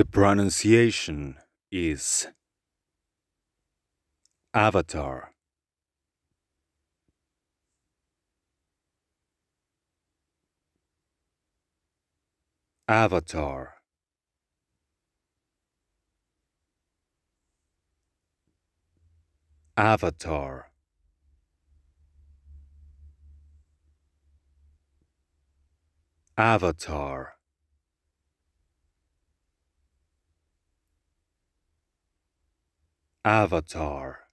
The pronunciation is Avatar. Avatar. Avatar. Avatar. Avatar